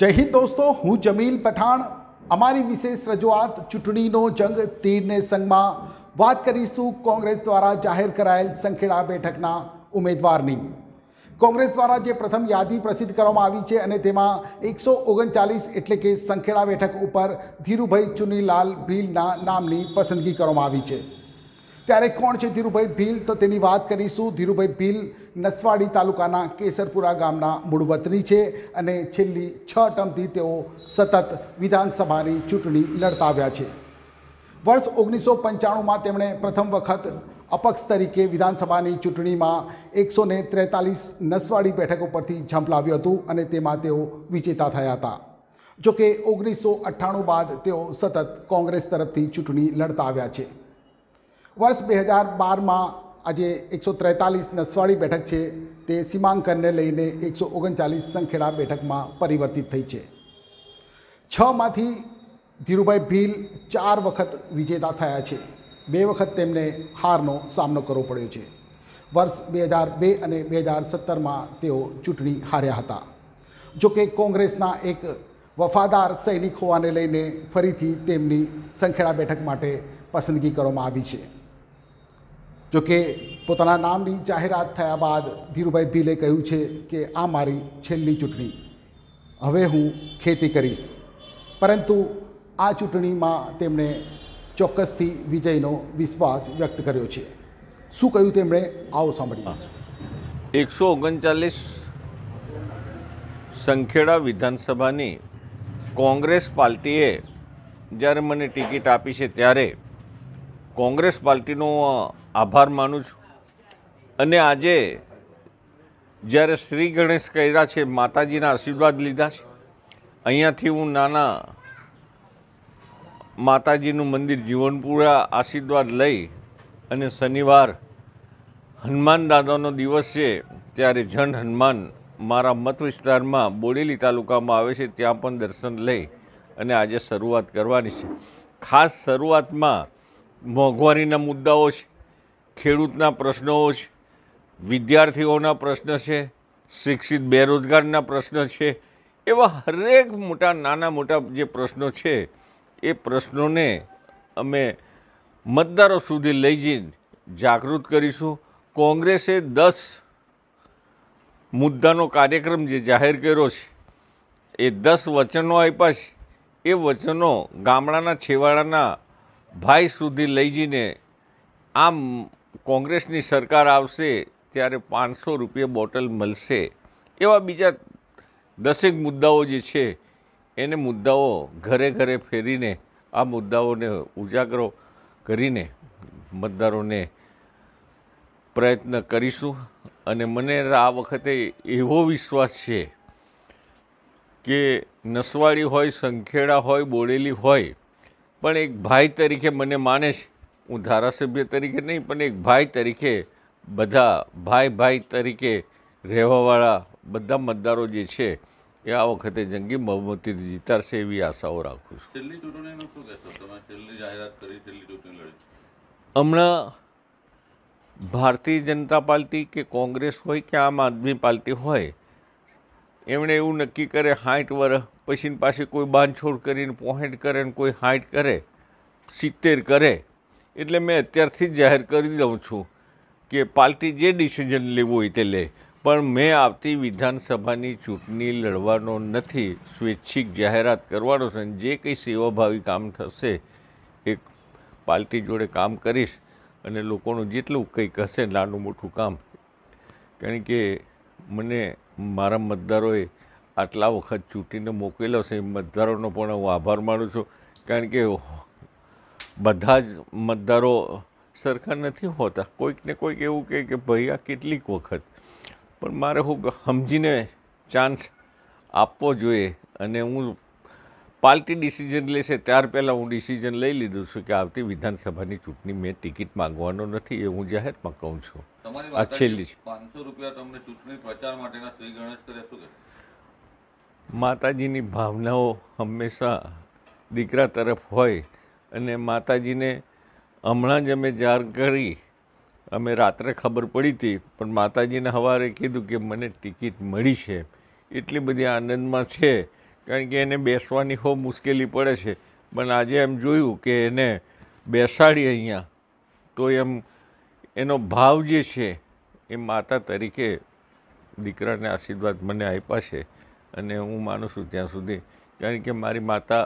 જય હિન્દ દોસ્તો હું જમીલ પઠાણ અમારી વિશેષ રજૂઆત ચૂંટણીનો જંગ તીરને સંગમાં વાત કરીશું કોંગ્રેસ દ્વારા જાહેર કરાયેલ સંખેડા બેઠકના ઉમેદવારની કોંગ્રેસ દ્વારા જે પ્રથમ યાદી પ્રસિદ્ધ કરવામાં આવી છે અને તેમાં એકસો ઓગણચાલીસ એટલે કે સંખેડા બેઠક ઉપર ધીરુભાઈ ચુનીલાલ ભીલના નામની પસંદગી કરવામાં આવી છે ત્યારે કોણ છે ધીરુભાઈ ભીલ તો તેની વાત કરીશું ધીરુભાઈ ભીલ નસવાડી તાલુકાના કેસરપુરા ગામના મૂળવતની છે અને છેલ્લી છ ટર્મથી તેઓ સતત વિધાનસભાની ચૂંટણી લડતા આવ્યા છે વર્ષ ઓગણીસો પંચાણુંમાં તેમણે પ્રથમ વખત અપક્ષ તરીકે વિધાનસભાની ચૂંટણીમાં એકસો ને ત્રેતાલીસ નસવાડી બેઠક ઉપરથી ઝંપલાવ્યું હતું અને તેમાં તેઓ વિજેતા થયા હતા જોકે ઓગણીસો અઠ્ઠાણું બાદ તેઓ સતત કોંગ્રેસ તરફથી ચૂંટણી લડતા આવ્યા છે વર્ષ બે હજાર બારમાં આજે એકસો ત્રેતાલીસ નસવાડી બેઠક છે તે સીમાંકનને લઈને એકસો ઓગણચાલીસ સંખેડા બેઠકમાં પરિવર્તિત થઈ છે છમાંથી ધીરુભાઈ ભીલ ચાર વખત વિજેતા થયા છે બે વખત તેમને હારનો સામનો કરવો પડ્યો છે વર્ષ બે હજાર બે અને બે હજાર સત્તરમાં તેઓ ચૂંટણી હાર્યા હતા જોકે કોંગ્રેસના એક વફાદાર સૈનિક હોવાને લઈને ફરીથી તેમની સંખેડા બેઠક માટે પસંદગી કરવામાં આવી છે જોકે પોતાના નામની જાહેરાત થયા બાદ ધીરુભાઈ ભીલે કહ્યું છે કે આ મારી છેલ્લી ચૂંટણી હવે હું ખેતી કરીશ પરંતુ આ ચૂંટણીમાં તેમણે ચોક્કસથી વિજયનો વિશ્વાસ વ્યક્ત કર્યો છે શું કહ્યું તેમણે આવો સાંભળીએ એકસો ઓગણચાલીસ સંખેડા વિધાનસભાની કોંગ્રેસ પાર્ટીએ જ્યારે મને ટિકિટ આપી છે ત્યારે કોંગ્રેસ પાર્ટીનો આભાર માનું છું અને આજે જ્યારે શ્રી ગણેશ કર્યા છે માતાજીના આશીર્વાદ લીધા છે અહીંયાથી હું નાના માતાજીનું મંદિર જીવનપુરા આશીર્વાદ લઈ અને શનિવાર હનુમાન દાદાનો દિવસ છે ત્યારે જન હનુમાન મારા મત વિસ્તારમાં બોડેલી તાલુકામાં આવે છે ત્યાં પણ દર્શન લઈ અને આજે શરૂઆત કરવાની છે ખાસ શરૂઆતમાં મોંઘવારીના મુદ્દાઓ છે ખેડૂતના પ્રશ્નો છે વિદ્યાર્થીઓના પ્રશ્ન છે શિક્ષિત બેરોજગારના પ્રશ્ન છે એવા હરેક મોટા નાના મોટા જે પ્રશ્નો છે એ પ્રશ્નોને અમે મતદારો સુધી લઈ જઈને જાગૃત કરીશું કોંગ્રેસે દસ મુદ્દાનો કાર્યક્રમ જે જાહેર કર્યો છે એ દસ વચનો આપ્યા છે એ વચનો ગામડાના છેવાડાના ભાઈ સુધી લઈ જઈને આમ કોંગ્રેસની સરકાર આવશે ત્યારે પાંચસો રૂપિયા બોટલ મળશે એવા બીજા દસેક મુદ્દાઓ જે છે એને મુદ્દાઓ ઘરે ઘરે ફેરીને આ મુદ્દાઓને ઉજાગરો કરીને મતદારોને પ્રયત્ન કરીશું અને મને આ વખતે એવો વિશ્વાસ છે કે નસવાડી હોય સંખેડા હોય બોડેલી હોય પણ એક ભાઈ તરીકે મને માને છે હું ધારાસભ્ય તરીકે નહીં પણ એક ભાઈ તરીકે બધા ભાઈ ભાઈ તરીકે રહેવાવાળા બધા મતદારો જે છે એ આ વખતે જંગી બહુમતીથી જીતાડશે એવી આશાઓ રાખું છું જાહેરાત કરી હમણાં ભારતીય જનતા પાર્ટી કે કોંગ્રેસ હોય કે આમ આદમી પાર્ટી હોય એમણે એવું નક્કી કરે હાઈટ વર્ષ પછી પાછી કોઈ બાંધછોડ કરીને પોહેટ કરે ને કોઈ હાઠ કરે સિત્તેર કરે એટલે મેં અત્યારથી જાહેર કરી દઉં છું કે પાર્ટી જે ડિસિઝન લેવું હોય તે લે પણ મેં આવતી વિધાનસભાની ચૂંટણી લડવાનો નથી સ્વૈચ્છિક જાહેરાત કરવાનો છે અને જે કંઈ સેવાભાવી કામ થશે એ પાર્ટી જોડે કામ કરીશ અને લોકોનું જેટલું કંઈક હશે નાનું મોટું કામ કારણ કે મને મારા મતદારોએ આટલા વખત ચૂંટીને મોકલેલો છે એ મતદારોનો પણ હું આભાર માનું છું કારણ કે બધા જ મતદારો સરખા નથી હોતા કોઈકને કોઈક એવું કહે કે ભાઈ આ કેટલીક વખત પણ મારે હું સમજીને ચાન્સ આપવો જોઈએ અને હું પાર્ટી ડિસિઝન લેશે ત્યાર પહેલાં હું ડિસિઝન લઈ લીધું છું કે આવતી વિધાનસભાની ચૂંટણી મેં ટિકિટ માંગવાનો નથી એ હું જાહેરમાં કહું છું આ છેલ્લી છે પાંચસો રૂપિયા તમને ચૂંટણી પ્રચાર માટેના શ્રી ગણેશ કરે શું માતાજીની ભાવનાઓ હંમેશા દીકરા તરફ હોય અને માતાજીને હમણાં જ અમે જાણ કરી અમે રાત્રે ખબર પડી હતી પણ માતાજીને સવારે કીધું કે મને ટિકિટ મળી છે એટલી બધી આનંદમાં છે કારણ કે એને બેસવાની ખૂબ મુશ્કેલી પડે છે પણ આજે એમ જોયું કે એને બેસાડી અહીંયા તો એમ એનો ભાવ જે છે એ માતા તરીકે દીકરાને આશીર્વાદ મને આપ્યા છે અને હું માનું છું ત્યાં સુધી કારણ કે મારી માતા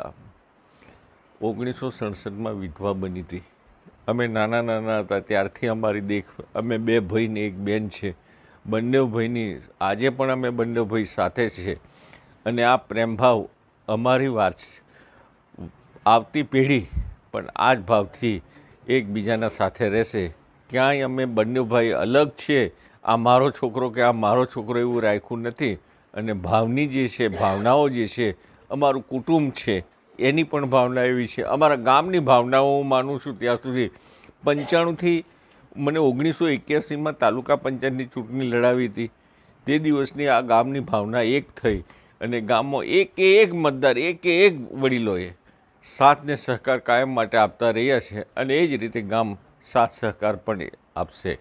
ઓગણીસો સડસઠમાં વિધવા બની હતી અમે નાના નાના હતા ત્યારથી અમારી દેખ અમે બે ભાઈને એક બેન છે બંને ભાઈની આજે પણ અમે બંને ભાઈ સાથે છે અને આ પ્રેમભાવ અમારી વાત આવતી પેઢી પણ આ જ ભાવથી એકબીજાના સાથે રહેશે ક્યાંય અમે બંને ભાઈ અલગ છીએ આ મારો છોકરો કે આ મારો છોકરો એવું રાખ્યું નથી અને ભાવની જે છે ભાવનાઓ જે છે અમારું કુટુંબ છે એની પણ ભાવના એવી છે અમારા ગામની ભાવનાઓ હું માનું છું ત્યાં સુધી પંચાણુંથી મને ઓગણીસો એક્યાસીમાં તાલુકા પંચાયતની ચૂંટણી લડાવી હતી તે દિવસની આ ગામની ભાવના એક થઈ અને ગામમાં એક એક મતદાર એક એક વડીલોએ સાથને સહકાર કાયમ માટે આપતા રહ્યા છે અને એ જ રીતે ગામ સાથ સહકાર પણ આપશે